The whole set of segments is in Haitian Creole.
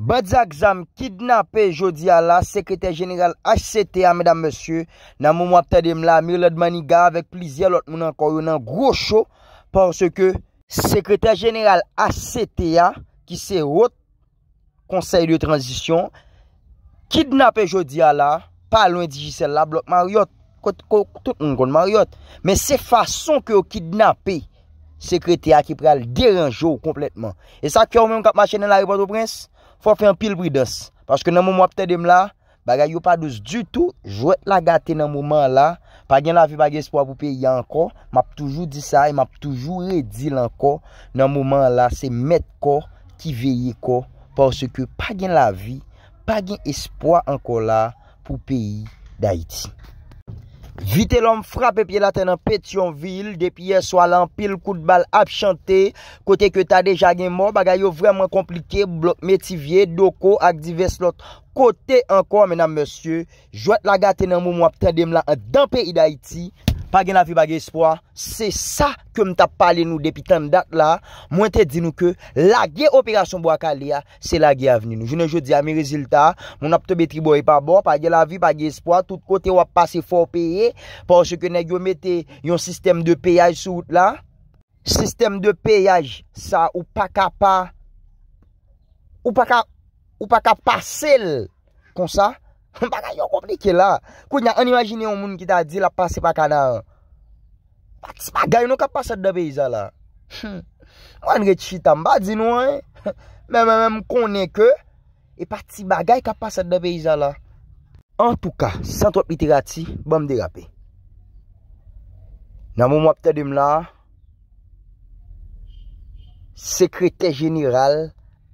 Badzak Zam kidnapé Jodya la, sekretèr jeneral HCTA, mèdam mèsyè, nan mou mwap tèdèm la, mir lèd maniga, vèk plizè lòt moun an kor yon nan gros chò, pòrse kè sekretèr jeneral HCTA, ki se wot konsey de transisyon, kidnapé Jodya la, pa loun di jise lè, blok maryot, kòt kòt, tout moun kòt maryot, mè se fason kè yo kidnapé sekretèr ya, ki prè al deranjò kompletman. E sa kè yon mèm kap machè nan la repote ou prens? Fò fè an pil pri dos. Paske nan mouman wap te dem la, bagay yo pa douz du tout, jwè la gate nan mouman la. Pagyan la vi, pagyan espoa pou peyi anko. Map toujou di sa, map toujou redi lanko. Nan mouman la, se metko ki veyi ko. Paske pagyan la vi, pagyan espoa anko la pou peyi da iti. Vite lom frap epye la tenan Petionville, depye swalan pil kout bal ap chante, kote ke ta deja gen mo, bagay yo vreman komplike, blok metivye, doko ak divers lot, kote ankon menan monsye, jwet laga tenan moum wap ten dem la an dampi iday ti. Page lavi, page espoa, se sa kem ta pale nou depi tan dat la, mwen te di nou ke la ge operasyon bo akale ya, se la ge aveni nou. Je ne jodi a mi rezultat, moun ap tebe tribo e pa bon, page lavi, page espoa, tout kote wap pase for peye, por se ke ne ge mette yon sistem de peyaj sou la, sistem de peyaj sa ou pa ka pa, ou pa ka, ou pa ka pasel kon sa, Mpaka yon konpne ke la, kwen yon an imajine yon moun ki ta di la pase pa kana an. Pati bagay nou ka pase da beza la. Wan rechita mba di nou eh? an, men men mkonen ke, e pati bagay ka pase da beza la. En touka, centot literati, bon mderape. Nan moun mwap te dim la, Sekrete General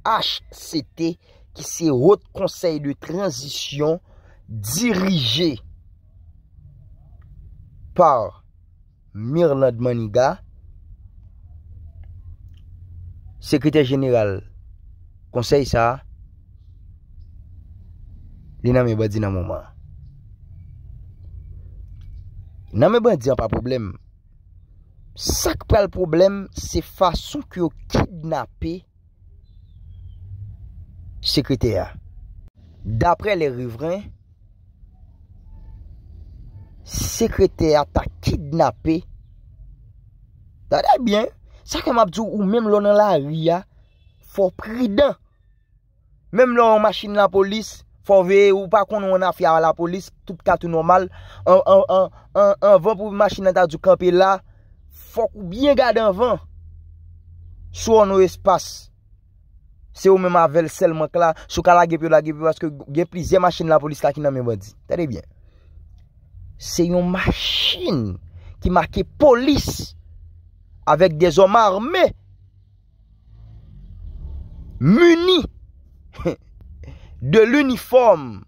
H.C.T. ki se hot konsey de tranzisyon dirije par Myrna Dmaniga, sekretèr jeneral konsey sa, li nan mè ba di nan mouman. Nan mè ba di an pa problem. Sak pa l problem se fason ki yo kidnapè, Sekreter, d'apre le rivren, sekreter ta kidnapè, eh ta dè bien, sa kem apjou ou mèm lò nan la ria, fò pridan, mèm lò ou machin la polis, fò ve ou pa kon nou an afya la polis, tout katou normal, an van pou machin an ta du kampe la, fò kou bien gade an van, sou an nou espas. Se ou men ma vel sel mank la, sou ka la gepyo la gepyo, aske gepyo zem machine la polis la ki nan men wadi. Tade bien. Se yon machine ki make polis avèk de zom arme muni de l'uniform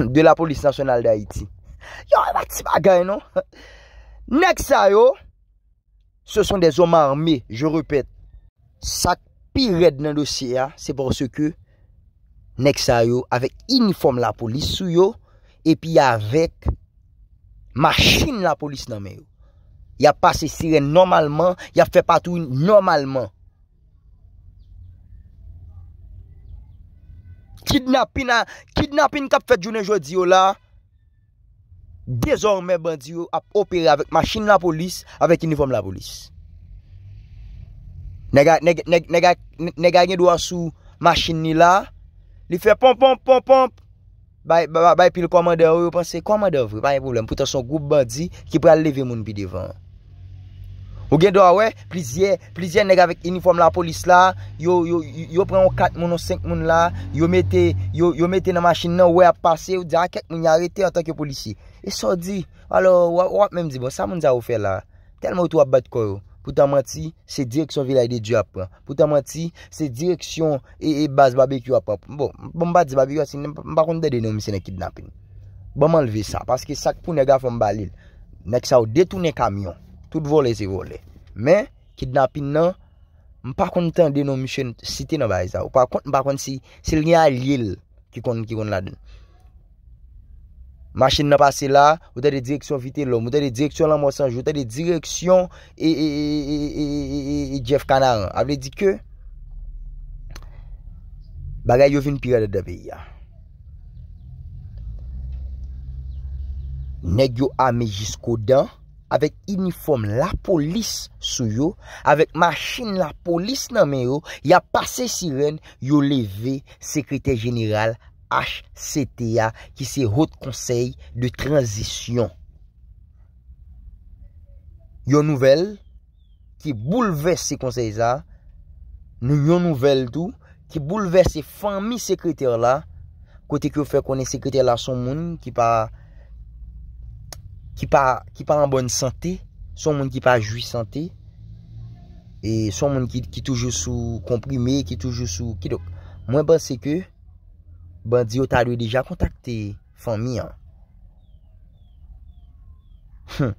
de la polis nasyonal de Haiti. Yo, yon bati bagay, non? Nek sa yo, se son de zom arme, je repèt, Sak pi red nan dosye ya Se por se ke Nek sa yo avek uniform la polis Sou yo E pi avek Maschine la polis nan men yo Ya pase siren normalman Ya fe patoun normalman Kidnapin kap fet jounen jodi yo la Dezormen bandi yo ap opere Avek maschine la polis Avek uniform la polis Nega gen do a sou masin ni la, li fe pomp pomp pomp pomp, bay pi l komandavre, yo panse komandavre, panye problem, pou tan son group buddy ki pre a leve moun pi devan. Ou gen do a we, plizye, plizye nega vek uniform la polis la, yo pre an kat moun an senk moun la, yo meti nan masin nan we a pase, jan ah, kek moun yarete an tanke polisi. E so di, alo wap menm di bon, sa moun ja wou fe la, tel moun tou wap bat korou. Pouta mati, se direksyon vilay de djap, pouta mati, se direksyon e ebaz babekyo apop. Mbo, mba di babekyo asin, mpa konten denomisyen e kidnapin. Bon, Mbo manleve sa, paske sakpou nega fom balil, nek sa ou detounen kamyon, tout vole se vole. Men, kidnapin nan, mpa konten denomisyen siti nan bayza. Mpa konten bakwensi, sel gen a liil ki kon laden. Machin nan pase la, wote de direksyon vite lom, wote de direksyon lan monsanj, wote de direksyon jef kanan. Able di ke, bagay yo fin pira de dabey ya. Neg yo ame jisko dan, avèk uniform la polis sou yo, avèk machin la polis nan men yo, ya pase siren yo leve sekrete jeneral. H-C-T-A, ki se hot konsey de tranzisyon. Yon nouvel, ki bouleves se konsey za, nou yon nouvel tou, ki bouleves se fami sekreter la, kote ki ou fe konen sekreter la son moun, ki pa, ki pa, ki pa an bon sante, son moun ki pa jwi sante, e son moun ki toujou sou komprime, ki toujou sou kidok. Mwen bas seke, Bandi yo talwe deja kontakte fami an. Hm.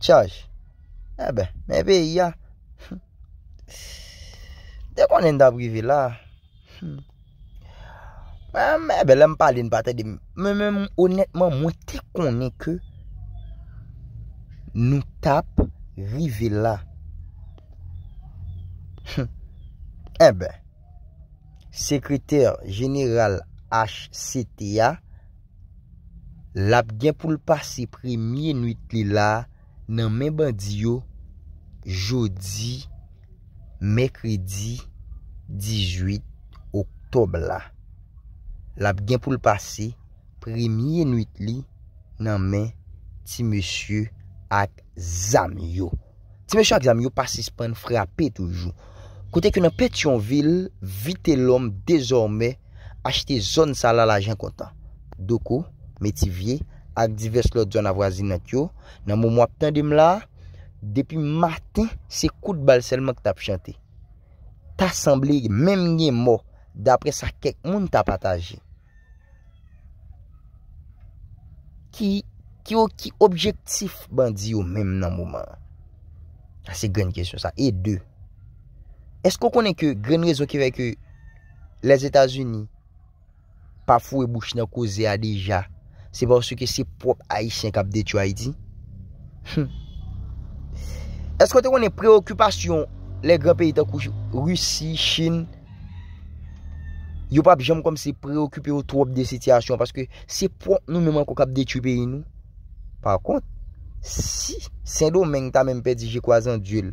Tchaj. Ebe, eh mebe ya. Te hm. konen da wive la. Hm. Ebe, eh, eh lem pale n paten di. Me, me, mounetman mwete konen ke. Nou tap wive la. Ebe. Ebe. Sekreter Gen. H. C. T. A. Lap gen pou l'pase premye nwit li la nan men bandi yo jodi, mekredi, 18, oktob la. Lap gen pou l'pase premye nwit li nan men ti monsye ak zami yo. Ti monsye ak zami yo pasispan frape toujou. Kote kyo nan pet yon vil, vite lom dezorme achete zon sa la la jen kontan. Doko, meti vie, ak divers lot zon avwazin nan kyo, nan mou mwap tan dem la, depi mati, se kout bal selman k tap chante. Ta sanble, menm nye mò, dapre sa kek moun tap ataje. Ki, ki o ki objektif ban di yo menm nan mouman. Ase gen kèsyon sa. E dè, Esko konen ke gren rezon ki vey ke les Etasuni pafou e bouch na kouze a deja? Se basou ke se prop aishen kap detu a ydi? Esko te konen preokupasyon le gran peyita kouj russi, chine? Yo pap jom kom se preokupi ou trop de sityasyon paske se prop nou meman ko kap detu peyino? Par kont, si sen do men ta men pedi jek wazan djil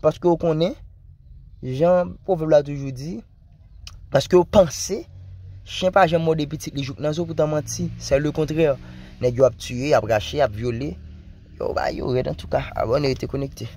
Paske ou konen, jen profeble a toujou di, paske ou panse, chen pa jen mwode pitik li jok nan sou pou ta manti, se le kontre, ne gyo ap tue, ap gache, ap viole, yo bayo red an touka, avon ne ite konekte.